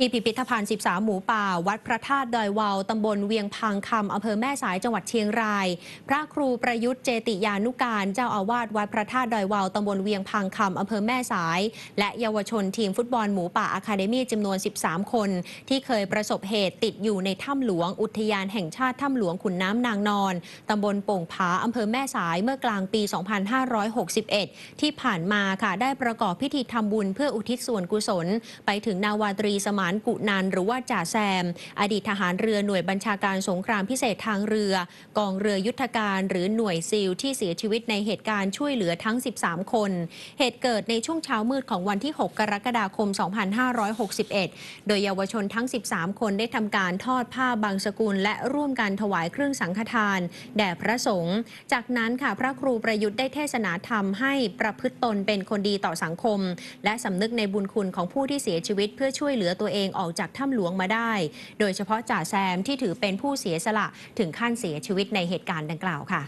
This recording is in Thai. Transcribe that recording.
ที่พิพิธภัณฑ์ 13 หมูป่าวัดพระธาตุดอยวาวตำบลเวียงพังคำอำเภอแม่สายจังหวัดเชียงราย พระครูประยุทธ์เจติยานุการเจ้าอาวาสวัดพระธาตุดอยวาวตำบลเวียงพังคำอำเภอแม่สาย และเยาวชนทีม ฟุตบอลหมูป่าอะคาเดมี่จำนวน 13 คน ที่เคยประสบเหตุติดอยู่ในถ้ำหลวงอุทยานแห่งชาติถ้ำหลวงขุนน้ำนางนอนตำบลโป่งผาอำเภอแม่สายเมื่อกลางปี2561 ที่ผ่านมาค่ะได้ประกอบพิธีทำบุญเพื่ออุทิศส่วนกุศล ไปถึงนาวาตรีสมานารกุนันหรือว่าจ่าแซม อดีตทหารเรือหน่วยบัญชาการสงครามพิเศษทางเรือ กองเรือยุทธการหรือหน่วยซิลที่เสียชีวิตในเหตุการณ์ช่วยเหลือทั้ง 13 คน เหตุเกิดในช่วงเช้ามืดของวันที่ 6 กรกฎาคม 2561 โดยเยาวชนทั้ง 13 คนได้ทำการทอดผ้าบางสกุล และร่วมกันถวายเครื่องสังฆทาน แด่พระสงฆ์จากนั้นค่ะพระครูประยุทธ์ได้เทศนาธรรมให้ ประพฤติตนเป็นคนดีต่อสังคม และสำนึกในบุญคุณของผู้ที่เสียชีวิตเพื่อช่วยเหลือตัวเองเองออกจากถ้ำหลวงมาได้ โดยเฉพาะจ่าแซมที่ถือเป็นผู้เสียสละถึงขั้นเสียชีวิตในเหตุการณ์ดังกล่าวค่ะ